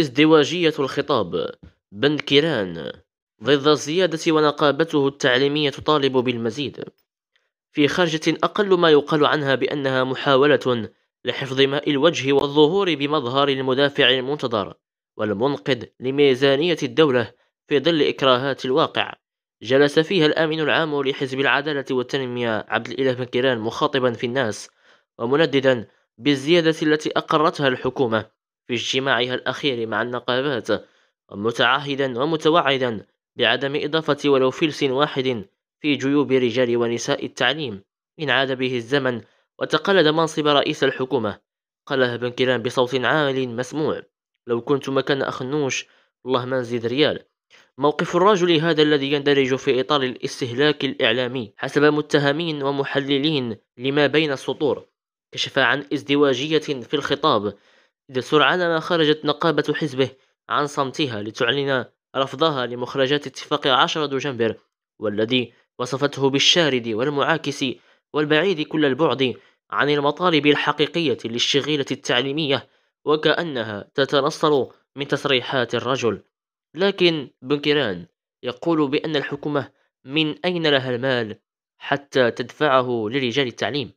ازدواجية الخطاب بن كيران ضد الزيادة ونقابته التعليمية تطالب بالمزيد في خرجة أقل ما يقال عنها بأنها محاولة لحفظ ماء الوجه والظهور بمظهر المدافع المنتظر والمنقد لميزانية الدولة في ظل إكراهات الواقع جلس فيها الآمن العام لحزب العدالة والتنمية عبد الإله بن كيران مخاطبا في الناس ومنددا بالزيادة التي أقرتها الحكومة في اجتماعها الأخير مع النقابات متعهدا ومتوعدا بعدم إضافة ولو فلس واحد في جيوب رجال ونساء التعليم إن عاد به الزمن وتقلد منصب رئيس الحكومة قالها بن كيران بصوت عال مسموع لو كنت مكان أخنوش الله ما نزيد ريال موقف الرجل هذا الذي يندرج في إطار الاستهلاك الإعلامي حسب متهمين ومحللين لما بين السطور كشف عن ازدواجية في الخطاب إذا سرعان ما خرجت نقابة حزبه عن صمتها لتعلن رفضها لمخرجات اتفاق عشرة دجنبر والذي وصفته بالشارد والمعاكس والبعيد كل البعد عن المطالب الحقيقية للشغيلة التعليمية وكأنها تتنصل من تصريحات الرجل لكن بنكيران يقول بأن الحكومة من أين لها المال حتى تدفعه لرجال التعليم